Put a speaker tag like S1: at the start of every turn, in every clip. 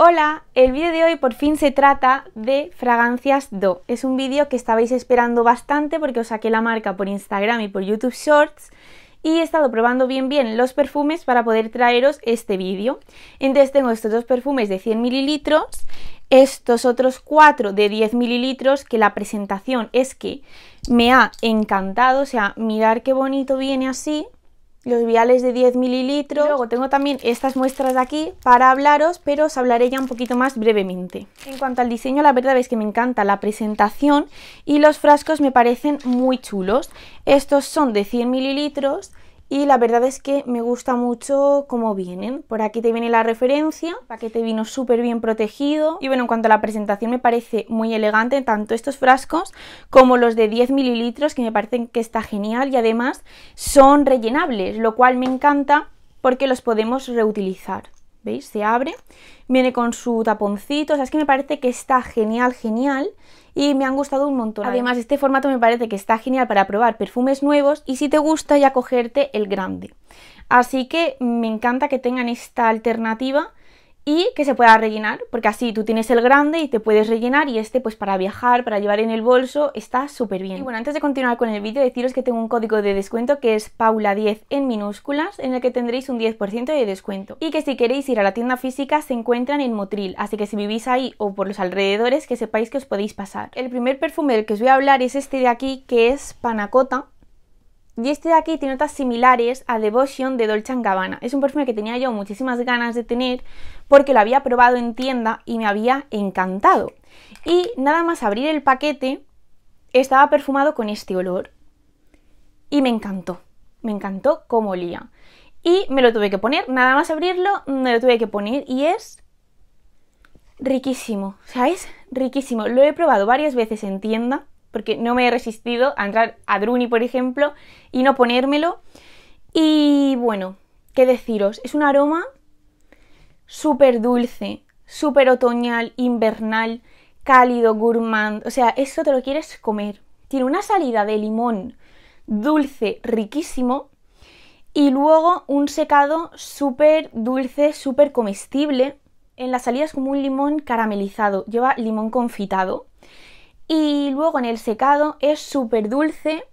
S1: Hola, el vídeo de hoy por fin se trata de fragancias Do. Es un vídeo que estabais esperando bastante porque os saqué la marca por Instagram y por YouTube Shorts y he estado probando bien bien los perfumes para poder traeros este vídeo. Entonces tengo estos dos perfumes de 100 mililitros, estos otros cuatro de 10 mililitros que la presentación es que me ha encantado, o sea, mirar qué bonito viene así los viales de 10 mililitros. Luego tengo también estas muestras de aquí para hablaros, pero os hablaré ya un poquito más brevemente. En cuanto al diseño, la verdad es que me encanta la presentación y los frascos me parecen muy chulos. Estos son de 100 mililitros y la verdad es que me gusta mucho cómo vienen. Por aquí te viene la referencia, paquete vino súper bien protegido y bueno, en cuanto a la presentación me parece muy elegante, tanto estos frascos como los de 10 mililitros que me parecen que está genial y además son rellenables, lo cual me encanta porque los podemos reutilizar. ¿Veis? Se abre, viene con su taponcito, o sea, es que me parece que está genial, genial y me han gustado un montón. Además, este formato me parece que está genial para probar perfumes nuevos y si te gusta ya cogerte el grande. Así que me encanta que tengan esta alternativa y que se pueda rellenar, porque así tú tienes el grande y te puedes rellenar y este pues para viajar, para llevar en el bolso, está súper bien. Y bueno, antes de continuar con el vídeo, deciros que tengo un código de descuento que es PAULA10 en minúsculas, en el que tendréis un 10% de descuento. Y que si queréis ir a la tienda física, se encuentran en Motril, así que si vivís ahí o por los alrededores, que sepáis que os podéis pasar. El primer perfume del que os voy a hablar es este de aquí, que es Panacota, y este de aquí tiene notas similares a Devotion de Dolce Gabbana. Es un perfume que tenía yo muchísimas ganas de tener porque lo había probado en tienda y me había encantado. Y nada más abrir el paquete estaba perfumado con este olor. Y me encantó, me encantó cómo olía. Y me lo tuve que poner, nada más abrirlo, me lo tuve que poner y es riquísimo, ¿sabes? Riquísimo. Lo he probado varias veces en tienda porque no me he resistido a entrar a Druni, por ejemplo, y no ponérmelo. Y bueno, qué deciros, es un aroma súper dulce, súper otoñal, invernal, cálido, gourmand, o sea, eso te lo quieres comer. Tiene una salida de limón dulce, riquísimo, y luego un secado súper dulce, súper comestible. En la salida es como un limón caramelizado, lleva limón confitado y luego en el secado es súper dulce.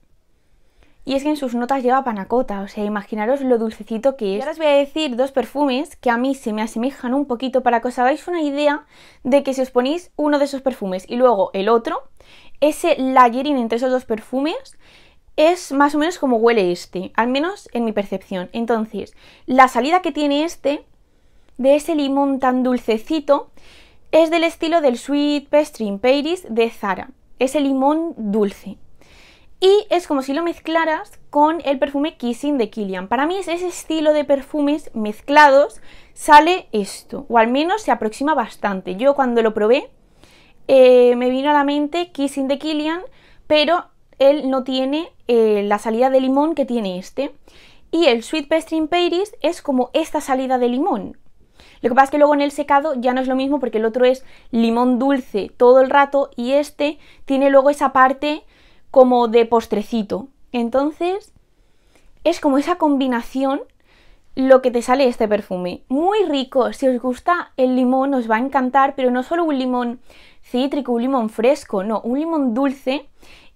S1: Y es que en sus notas lleva panacota, o sea, imaginaros lo dulcecito que es. ahora os voy a decir dos perfumes que a mí se me asemejan un poquito para que os hagáis una idea de que si os ponéis uno de esos perfumes y luego el otro, ese layering entre esos dos perfumes es más o menos como huele este, al menos en mi percepción. Entonces, la salida que tiene este de ese limón tan dulcecito es del estilo del Sweet Pastry in Paris de Zara. Es el limón dulce. Y es como si lo mezclaras con el perfume Kissing de Kilian. Para mí es ese estilo de perfumes mezclados sale esto, o al menos se aproxima bastante. Yo cuando lo probé eh, me vino a la mente Kissing de Kilian, pero él no tiene eh, la salida de limón que tiene este. Y el Sweet Pastry Paris es como esta salida de limón, lo que pasa es que luego en el secado ya no es lo mismo porque el otro es limón dulce todo el rato y este tiene luego esa parte como de postrecito. Entonces es como esa combinación lo que te sale este perfume. Muy rico, si os gusta el limón os va a encantar, pero no solo un limón cítrico, un limón fresco, no, un limón dulce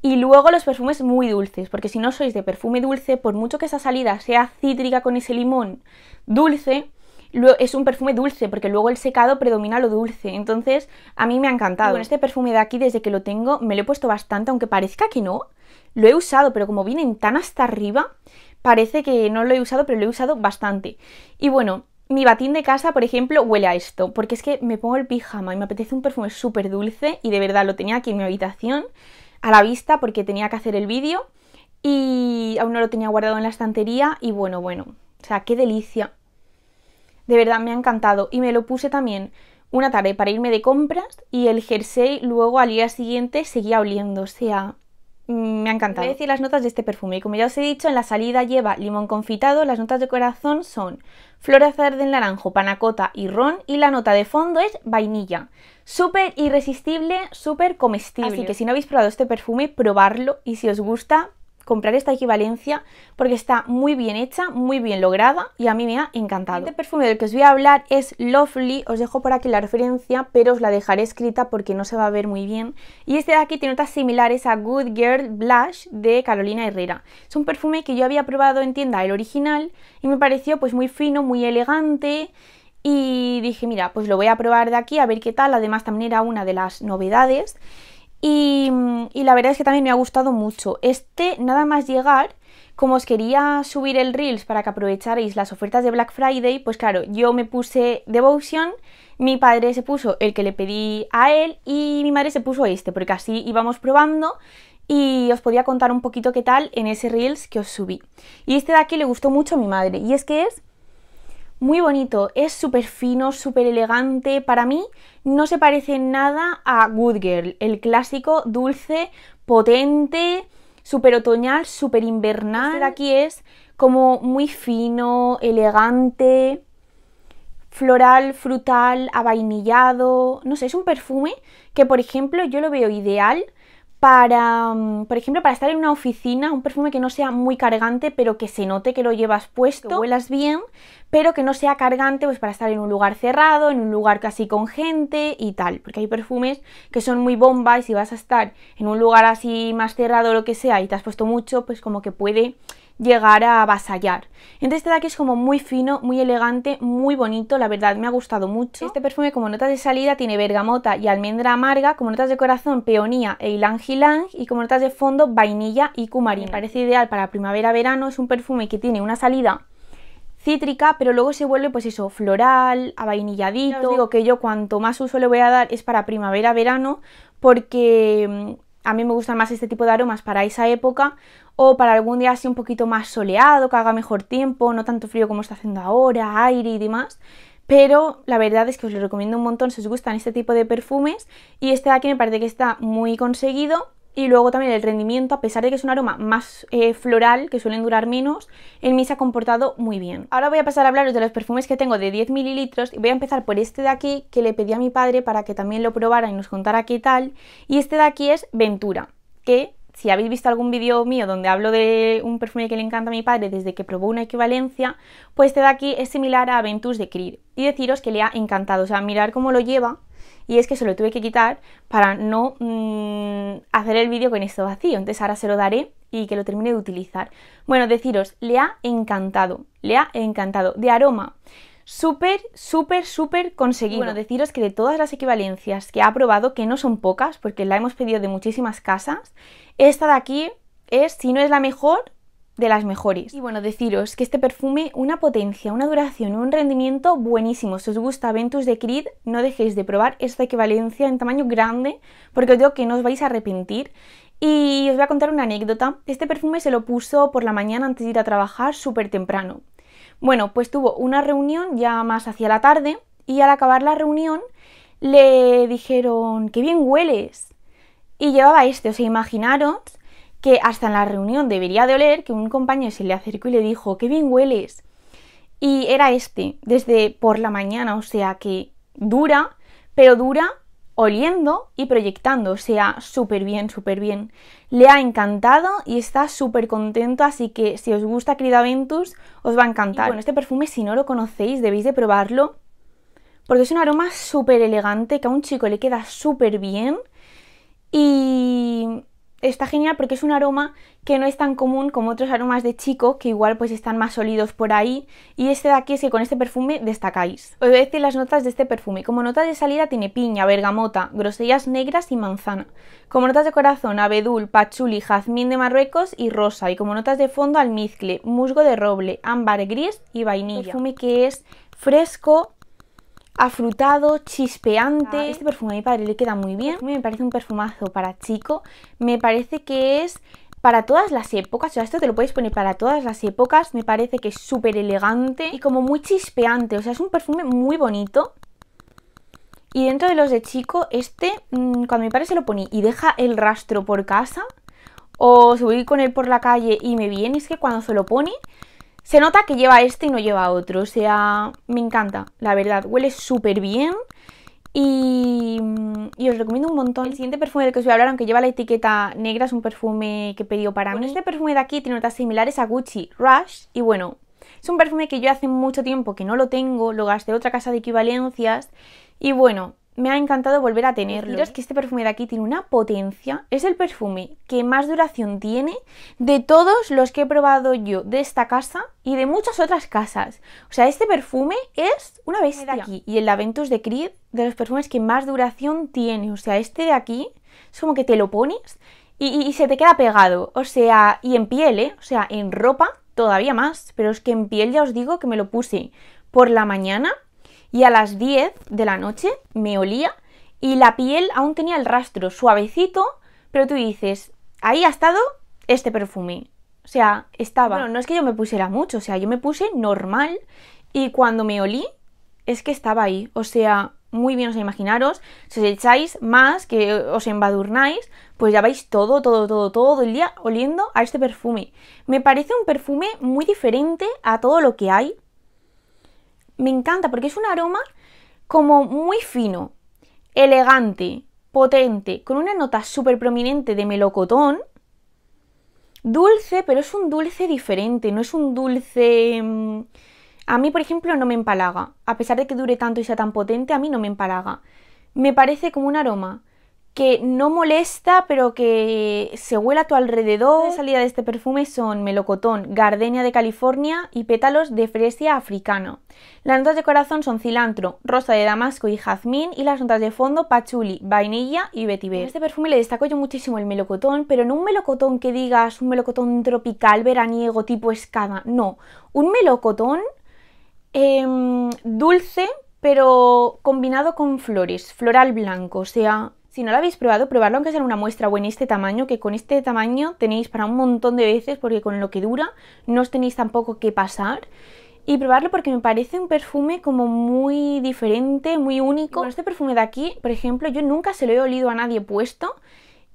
S1: y luego los perfumes muy dulces, porque si no sois de perfume dulce, por mucho que esa salida sea cítrica con ese limón dulce, es un perfume dulce, porque luego el secado predomina lo dulce. Entonces, a mí me ha encantado. este perfume de aquí, desde que lo tengo, me lo he puesto bastante, aunque parezca que no. Lo he usado, pero como vienen tan hasta arriba, parece que no lo he usado, pero lo he usado bastante. Y bueno, mi batín de casa, por ejemplo, huele a esto, porque es que me pongo el pijama y me apetece un perfume súper dulce y de verdad lo tenía aquí en mi habitación a la vista porque tenía que hacer el vídeo y aún no lo tenía guardado en la estantería y bueno, bueno, o sea, qué delicia. De verdad me ha encantado. Y me lo puse también una tarde para irme de compras y el jersey luego al día siguiente seguía oliendo. O sea, mm, me ha encantado. Voy a decir las notas de este perfume. como ya os he dicho, en la salida lleva limón confitado. Las notas de corazón son flor azar del naranjo, panacota y ron. Y la nota de fondo es vainilla. Súper irresistible, súper comestible. Así que si no habéis probado este perfume, probarlo. Y si os gusta, comprar esta equivalencia porque está muy bien hecha, muy bien lograda y a mí me ha encantado. Este perfume del que os voy a hablar es Lovely, os dejo por aquí la referencia, pero os la dejaré escrita porque no se va a ver muy bien. Y este de aquí tiene notas similares a Good Girl Blush de Carolina Herrera. Es un perfume que yo había probado en tienda, el original, y me pareció pues muy fino, muy elegante y dije, mira, pues lo voy a probar de aquí a ver qué tal. Además también era una de las novedades y, la verdad es que también me ha gustado mucho. Este, nada más llegar, como os quería subir el Reels para que aprovecharais las ofertas de Black Friday, pues claro, yo me puse Devotion, mi padre se puso el que le pedí a él y mi madre se puso este, porque así íbamos probando y os podía contar un poquito qué tal en ese Reels que os subí. Y este de aquí le gustó mucho a mi madre, y es que es muy bonito, es súper fino, súper elegante. Para mí no se parece nada a Good Girl, el clásico dulce, potente, súper otoñal, súper invernal. Este aquí es como muy fino, elegante, floral, frutal, avainillado. No sé, es un perfume que, por ejemplo, yo lo veo ideal para, mm, por ejemplo, para estar en una oficina, un perfume que no sea muy cargante, pero que se note que lo llevas puesto, que huelas bien, pero que no sea cargante, pues para estar en un lugar cerrado, en un lugar casi con gente y tal, porque hay perfumes que son muy bomba y si vas a estar en un lugar así más cerrado o lo que sea y te has puesto mucho, pues como que puede llegar a avasallar. Entonces este de aquí es como muy fino, muy elegante, muy bonito, la verdad me ha gustado mucho. Este perfume como notas de salida tiene bergamota y almendra amarga, como notas de corazón peonía e ylang ylang y como notas de fondo vainilla y cumarín. Mm. parece ideal para primavera-verano, es un perfume que tiene una salida cítrica, pero luego se vuelve pues eso, floral, avainilladito. Os digo que yo cuanto más uso le voy a dar es para primavera-verano porque mm, a mí me gustan más este tipo de aromas para esa época o para algún día así un poquito más soleado, que haga mejor tiempo, no tanto frío como está haciendo ahora, aire y demás. Pero la verdad es que os lo recomiendo un montón si os gustan este tipo de perfumes y este de aquí me parece que está muy conseguido y luego también el rendimiento, a pesar de que es un aroma más eh, floral, que suelen durar menos, en mí se ha comportado muy bien. Ahora voy a pasar a hablaros de los perfumes que tengo de 10 mililitros y voy a empezar por este de aquí que le pedí a mi padre para que también lo probara y nos contara qué tal. Y este de aquí es Ventura, que si habéis visto algún vídeo mío donde hablo de un perfume que le encanta a mi padre desde que probó una equivalencia, pues este de aquí es similar a Aventus de Creed. Y deciros que le ha encantado, o sea, mirar cómo lo lleva. Y es que se lo tuve que quitar para no mm, hacer el vídeo con esto vacío. Entonces ahora se lo daré y que lo termine de utilizar. Bueno, deciros, le ha encantado, le ha encantado. De aroma, súper, súper, súper conseguido. Bueno, deciros que de todas las equivalencias que ha probado, que no son pocas, porque la hemos pedido de muchísimas casas, esta de aquí es, si no es la mejor, de las mejores. Y bueno, deciros que este perfume, una potencia, una duración, un rendimiento buenísimo. Si os gusta Ventus de Creed, no dejéis de probar esta equivalencia en tamaño grande, porque os digo que no os vais a arrepentir. Y os voy a contar una anécdota. Este perfume se lo puso por la mañana antes de ir a trabajar, súper temprano. Bueno, pues tuvo una reunión ya más hacia la tarde y al acabar la reunión le dijeron, que bien hueles. Y llevaba este, o sea, imaginaros que hasta en la reunión debería de oler que un compañero se le acercó y le dijo, qué bien hueles. Y era este, desde por la mañana, o sea que dura, pero dura oliendo y proyectando, o sea, súper bien, súper bien. Le ha encantado y está súper contento, así que si os gusta Ventus, os va a encantar. bueno, este perfume si no lo conocéis debéis de probarlo, porque es un aroma súper elegante que a un chico le queda súper bien y está genial porque es un aroma que no es tan común como otros aromas de chico que igual pues están más sólidos por ahí y este de aquí es que con este perfume destacáis. Os voy a decir las notas de este perfume. Como nota de salida tiene piña, bergamota, grosellas negras y manzana. Como notas de corazón abedul, pachuli, jazmín de Marruecos y rosa y como notas de fondo almizcle, musgo de roble, ámbar gris y vainilla. Perfume que es fresco, afrutado, chispeante. Ah, este perfume a mi padre le queda muy bien. Me parece un perfumazo para chico. Me parece que es para todas las épocas. O sea, esto te lo puedes poner para todas las épocas. Me parece que es súper elegante y como muy chispeante. O sea, es un perfume muy bonito. Y dentro de los de chico, este, mm, cuando mi padre se lo pone y deja el rastro por casa, o se con él por la calle y me viene, es que cuando se lo pone, se nota que lleva este y no lleva otro, o sea, me encanta, la verdad, huele súper bien y, y, os recomiendo un montón. El siguiente perfume del que os voy a hablar, aunque lleva la etiqueta negra, es un perfume que he pedido para mí. Este perfume de aquí tiene notas similares a Gucci Rush y bueno, es un perfume que yo hace mucho tiempo que no lo tengo, lo gasté en otra casa de equivalencias y bueno, me ha encantado volver a tenerlo. Es eh. que este perfume de aquí tiene una potencia. Es el perfume que más duración tiene de todos los que he probado yo de esta casa y de muchas otras casas. O sea, este perfume es una bestia. De aquí. Y el Aventus de Creed, de los perfumes que más duración tiene. O sea, este de aquí es como que te lo pones y, y se te queda pegado. O sea, y en piel, ¿eh? O sea, en ropa todavía más. Pero es que en piel ya os digo que me lo puse por la mañana y a las 10 de la noche me olía y la piel aún tenía el rastro suavecito, pero tú dices, ahí ha estado este perfume. O sea, estaba. no es que yo me pusiera mucho, o sea, yo me puse normal y cuando me olí es que estaba ahí. O sea, muy bien os imaginaros. Si os echáis más, que os embadurnáis, pues ya vais todo, todo, todo, todo el día oliendo a este perfume. Me parece un perfume muy diferente a todo lo que hay me encanta porque es un aroma como muy fino, elegante, potente, con una nota súper prominente de melocotón. Dulce, pero es un dulce diferente, no es un dulce... Mm, a mí, por ejemplo, no me empalaga. A pesar de que dure tanto y sea tan potente, a mí no me empalaga. Me parece como un aroma que no molesta, pero que se huela a tu alrededor. de salida de este perfume son melocotón, gardenia de California y pétalos de fresia africana. Las notas de corazón son cilantro, rosa de damasco y jazmín y las notas de fondo pachuli, vainilla y vetiver. Mm. Este perfume le destaco yo muchísimo el melocotón, pero no un melocotón que digas un melocotón tropical, veraniego, tipo escada, no, un melocotón em, dulce, pero combinado con flores, floral blanco, o sea, si no lo habéis probado, probadlo aunque sea una muestra o en este tamaño, que con este tamaño tenéis para un montón de veces, porque con lo que dura no os tenéis tampoco que pasar. Y probarlo porque me parece un perfume como muy diferente, muy único. este perfume de aquí, por ejemplo, yo nunca se lo he olido a nadie puesto.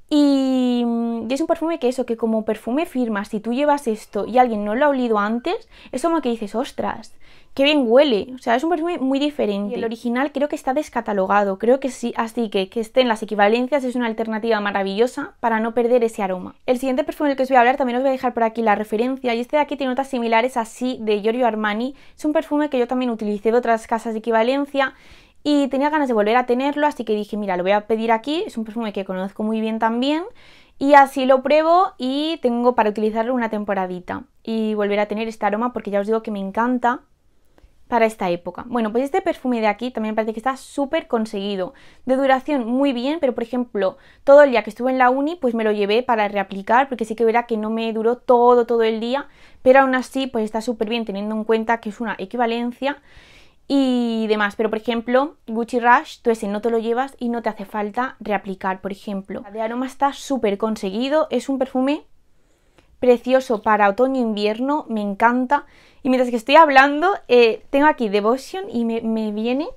S1: Y es un perfume que eso, que como perfume firma, si tú llevas esto y alguien no lo ha olido antes, es como que dices, ostras, qué bien huele. O sea, es un perfume muy diferente. el original creo que está descatalogado, creo que sí, así que que esté en las equivalencias es una alternativa maravillosa para no perder ese aroma. El siguiente perfume del que os voy a hablar también os voy a dejar por aquí la referencia y este de aquí tiene notas similares así de Giorgio Armani. Es un perfume que yo también utilicé de otras casas de equivalencia y tenía ganas de volver a tenerlo, así que dije, mira, lo voy a pedir aquí, es un perfume que conozco muy bien también. Y así lo pruebo y tengo para utilizarlo una temporadita y volver a tener este aroma porque ya os digo que me encanta para esta época. Bueno, pues este perfume de aquí también parece que está súper conseguido. De duración muy bien, pero por ejemplo, todo el día que estuve en la uni, pues me lo llevé para reaplicar, porque sí que verá que no me duró todo, todo el día, pero aún así, pues está súper bien, teniendo en cuenta que es una equivalencia y demás. Pero por ejemplo, Gucci Rush, tú ese no te lo llevas y no te hace falta reaplicar, por ejemplo. De aroma está súper conseguido, es un perfume precioso para otoño-invierno, e me encanta. Y mientras que estoy hablando, eh, tengo aquí Devotion y me, me, viene...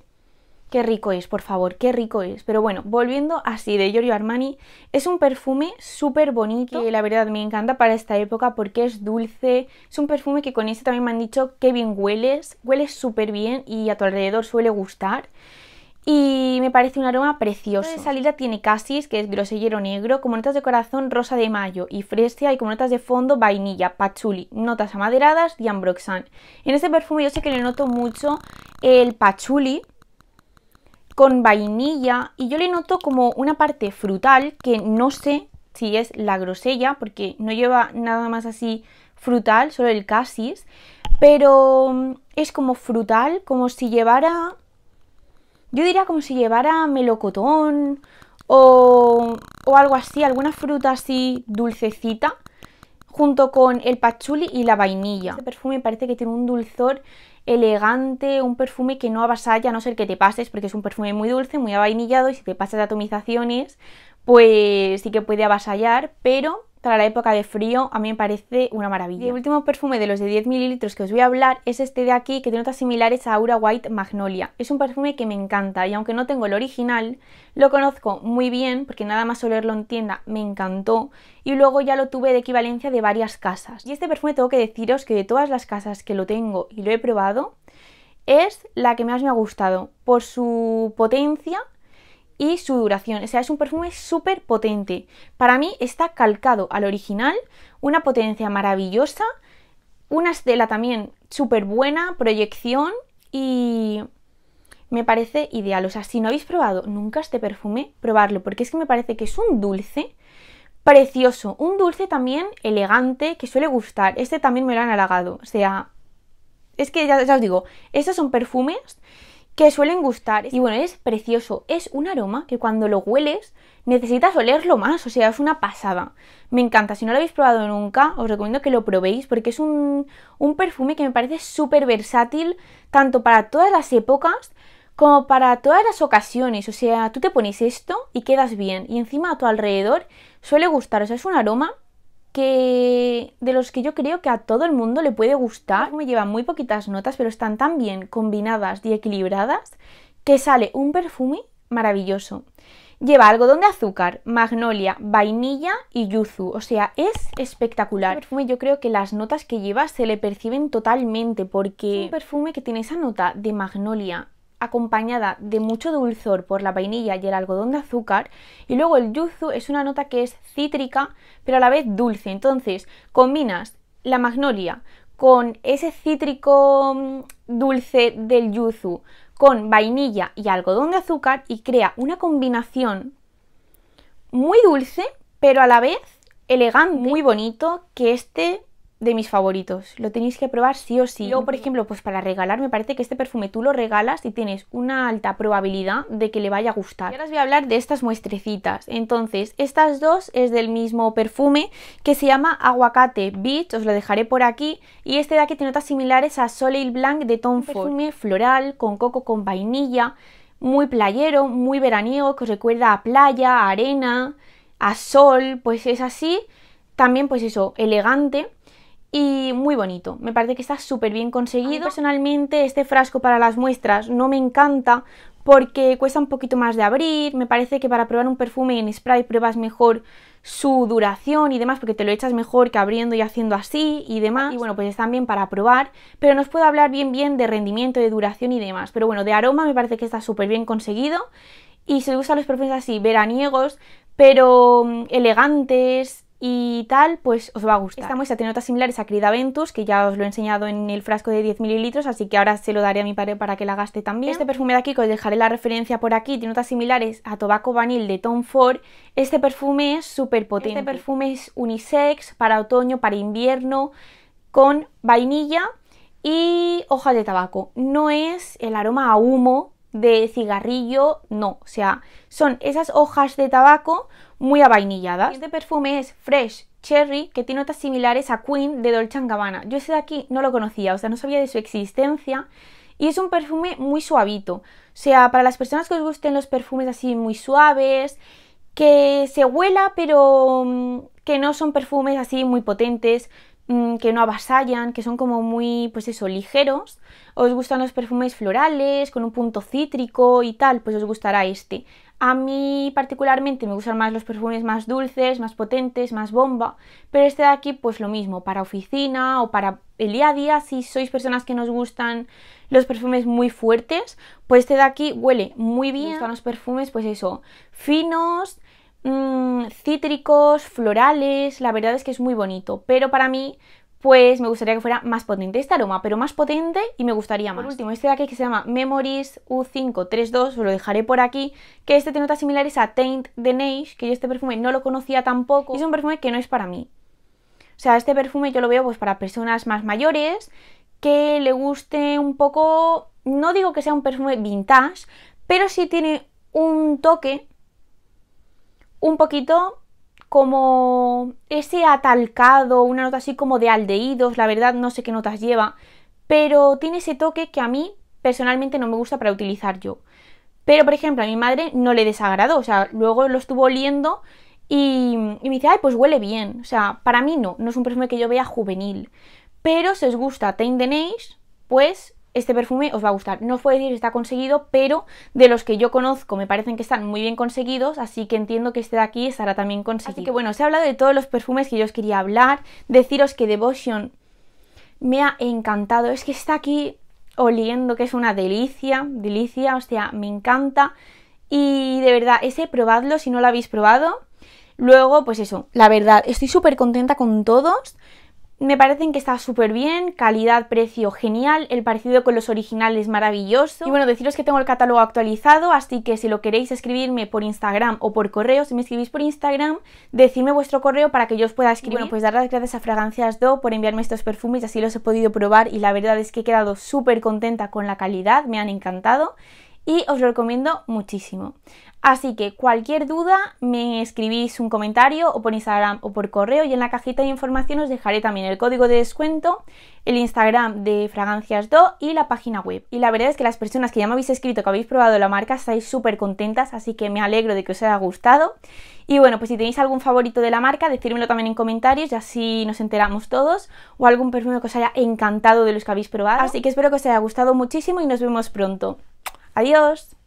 S1: Qué rico es, por favor, qué rico es. Pero bueno, volviendo así de Giorgio Armani, es un perfume súper bonito y la verdad me encanta para esta época porque es dulce. Es un perfume que con este también me han dicho que bien hueles, hueles súper bien y a tu alrededor suele gustar y me parece un aroma precioso. En salida tiene casis, que es grosellero negro, como notas de corazón rosa de mayo y fresia y como notas de fondo vainilla, pachuli, notas amaderadas y ambroxan. En este perfume yo sé que le noto mucho el pachuli con vainilla y yo le noto como una parte frutal que no sé si es la grosella porque no lleva nada más así frutal, solo el casis, pero es como frutal, como si llevara yo diría como si llevara melocotón o, algo así, alguna fruta así dulcecita, junto con el patchouli y la vainilla. Este perfume parece que tiene un dulzor elegante, un perfume que no avasalla, a no ser que te pases, porque es un perfume muy dulce, muy avainillado, y si te pasas de atomizaciones, pues sí que puede avasallar, pero para la época de frío, a mí me parece una maravilla. Y el último perfume de los de 10 mililitros que os voy a hablar es este de aquí, que tiene notas similares a Aura White Magnolia. Es un perfume que me encanta y aunque no tengo el original, lo conozco muy bien porque nada más olerlo en tienda me encantó y luego ya lo tuve de equivalencia de varias casas. Y este perfume tengo que deciros que de todas las casas que lo tengo y lo he probado, es la que más me ha gustado por su potencia y su duración. O sea, es un perfume súper potente. Para mí está calcado al original, una potencia maravillosa, una estela también súper buena, proyección y me parece ideal. O sea, si no habéis probado nunca este perfume, probarlo, porque es que me parece que es un dulce precioso, un dulce también elegante que suele gustar. Este también me lo han halagado. O sea, es que ya, os digo, estos son perfumes que suelen gustar. Y bueno, es precioso. Es un aroma que cuando lo hueles necesitas olerlo más, o sea, es una pasada. Me encanta, si no lo habéis probado nunca, os recomiendo que lo probéis porque es un, perfume que me parece súper versátil, tanto para todas las épocas como para todas las ocasiones. O sea, tú te pones esto y quedas bien. Y encima a tu alrededor suele gustar, o sea, es un aroma que de los que yo creo que a todo el mundo le puede gustar. Me lleva muy poquitas notas, pero están tan bien combinadas y equilibradas que sale un perfume maravilloso. Lleva algodón de azúcar, magnolia, vainilla y yuzu. O sea, es espectacular. perfume yo creo que las notas que lleva se le perciben totalmente porque es un perfume que tiene esa nota de magnolia, acompañada de mucho dulzor por la vainilla y el algodón de azúcar. Y luego el yuzu es una nota que es cítrica, pero a la vez dulce. Entonces, combinas la magnolia con ese cítrico mm, dulce del yuzu, con vainilla y algodón de azúcar y crea una combinación muy dulce, pero a la vez elegante, muy bonito, que este de mis favoritos. Lo tenéis que probar sí o sí. Yo, por ejemplo, pues para regalar, me parece que este perfume tú lo regalas y tienes una alta probabilidad de que le vaya a gustar. Y ahora os voy a hablar de estas muestrecitas. Entonces, estas dos es del mismo perfume que se llama Aguacate Beach, os lo dejaré por aquí. Y este de aquí tiene notas similares a Soleil Blanc de Tom Ford. Perfume floral, con coco, con vainilla, muy playero, muy veraniego, que os recuerda a playa, a arena, a sol, pues es así. También, pues eso, elegante y muy bonito. Me parece que está súper bien conseguido. personalmente este frasco para las muestras no me encanta porque cuesta un poquito más de abrir. Me parece que para probar un perfume en spray pruebas mejor su duración y demás porque te lo echas mejor que abriendo y haciendo así y demás. Y bueno, pues están bien para probar, pero no os puedo hablar bien bien de rendimiento, de duración y demás. Pero bueno, de aroma me parece que está súper bien conseguido. Y se usan los perfumes así, veraniegos, pero mm, elegantes, y tal, pues os va a gustar. Esta muestra tiene notas similares a Ventus, que ya os lo he enseñado en el frasco de 10 mililitros, así que ahora se lo daré a mi padre para que la gaste también. Este perfume de aquí, que os dejaré la referencia por aquí, tiene notas similares a Tobacco Vanil de Tom Ford. Este perfume es súper potente. Este perfume es unisex, para otoño, para invierno, con vainilla y hojas de tabaco. No es el aroma a humo de cigarrillo, no. O sea, son esas hojas de tabaco muy avainilladas. Este perfume es Fresh Cherry, que tiene notas similares a Queen de Dolce Gabbana. Yo ese de aquí no lo conocía, o sea, no sabía de su existencia. Y es un perfume muy suavito. O sea, para las personas que os gusten los perfumes así muy suaves, que se huela, pero mm, que no son perfumes así muy potentes, Mm, que no avasallan, que son como muy, pues eso, ligeros. Os gustan los perfumes florales, con un punto cítrico y tal, pues os gustará este. A mí particularmente me gustan más los perfumes más dulces, más potentes, más bomba, pero este de aquí pues lo mismo, para oficina o para el día a día, si sois personas que nos gustan los perfumes muy fuertes, pues este de aquí huele muy bien. Me gustan los perfumes pues eso, finos, Mm, cítricos, florales, la verdad es que es muy bonito, pero para mí pues me gustaría que fuera más potente este aroma, pero más potente y me gustaría más. último, este de aquí que se llama Memories U532, os lo dejaré por aquí, que este tiene notas similares a Taint de Neige, que yo este perfume no lo conocía tampoco, es un perfume que no es para mí. O sea, este perfume yo lo veo pues para personas más mayores, que le guste un poco, no digo que sea un perfume vintage, pero sí tiene un toque un poquito como ese atalcado, una nota así como de aldeídos, la verdad no sé qué notas lleva, pero tiene ese toque que a mí personalmente no me gusta para utilizar yo. Pero por ejemplo, a mi madre no le desagradó, o sea, luego lo estuvo oliendo y, me dice, ay, pues huele bien, o sea, para mí no, no es un perfume que yo vea juvenil. Pero si os gusta te pues este perfume os va a gustar. No os puedo decir si está conseguido, pero de los que yo conozco me parecen que están muy bien conseguidos, así que entiendo que este de aquí estará también conseguido. que bueno, se he hablado de todos los perfumes que yo os quería hablar. Deciros que Devotion me ha encantado. Es que está aquí oliendo, que es una delicia, delicia, o sea, me encanta. Y de verdad, ese probadlo si no lo habéis probado. Luego, pues eso, la verdad, estoy súper contenta con todos. Me parecen que está súper bien, calidad, precio genial, el parecido con los originales maravilloso. Y bueno, deciros que tengo el catálogo actualizado, así que si lo queréis escribirme por Instagram o por correo, si me escribís por Instagram, decidme vuestro correo para que yo os pueda escribir. bueno, pues dar las gracias a Fragancias Do por enviarme estos perfumes, así los he podido probar y la verdad es que he quedado súper contenta con la calidad, me han encantado y os lo recomiendo muchísimo. Así que cualquier duda me escribís un comentario o por Instagram o por correo y en la cajita de información os dejaré también el código de descuento, el Instagram de Fragancias Do y la página web. Y la verdad es que las personas que ya me habéis escrito que habéis probado la marca estáis súper contentas, así que me alegro de que os haya gustado. Y bueno, pues si tenéis algún favorito de la marca, decírmelo también en comentarios y así nos enteramos todos. O algún perfume que os haya encantado de los que habéis probado. Así que espero que os haya gustado muchísimo y nos vemos pronto. Adiós.